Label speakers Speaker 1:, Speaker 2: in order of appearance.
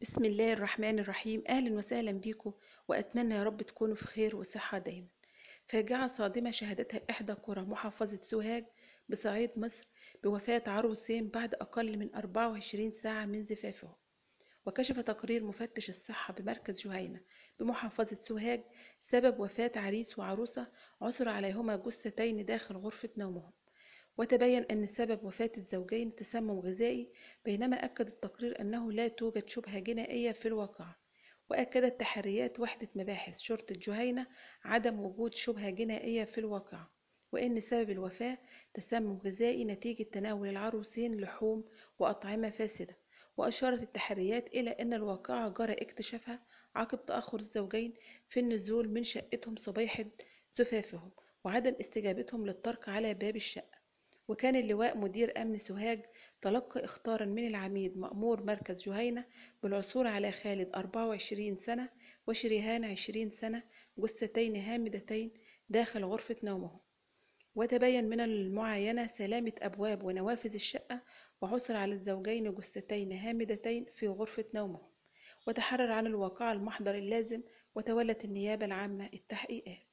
Speaker 1: بسم الله الرحمن الرحيم أهلا وسهلا بيكم وأتمنى يا رب تكونوا في خير وصحة دايما فاجعة صادمة شهدتها إحدى قرى محافظة سوهاج بصعيد مصر بوفاة عروسين بعد أقل من 24 ساعة من زفافه وكشف تقرير مفتش الصحة بمركز جهينة بمحافظة سوهاج سبب وفاة عريس وعروسة عثر عليهما جثتين داخل غرفة نومهم وتبين أن سبب وفاة الزوجين تسمم غذائي بينما أكد التقرير أنه لا توجد شبهة جنائية في الواقع وأكدت تحريات وحدة مباحث شرطة جهينة عدم وجود شبهة جنائية في الواقع وإن سبب الوفاة تسمم غذائي نتيجة تناول العروسين لحوم وأطعمة فاسدة وأشارت التحريات إلى أن الواقعة جرى اكتشافها عقب تأخر الزوجين في النزول من شقتهم صبيحة زفافهم وعدم استجابتهم للطرق على باب الشقة وكان اللواء مدير أمن سوهاج تلقى إخطارا من العميد مأمور مركز جهينة بالعثور على خالد 24 سنة وشريهان 20 سنة جثتين هامدتين داخل غرفة نومهم وتبين من المعاينة سلامة أبواب ونوافذ الشقة وعثر على الزوجين جثتين هامدتين في غرفة نومهم وتحرر عن الواقعة المحضر اللازم وتولت النيابة العامة التحقيقات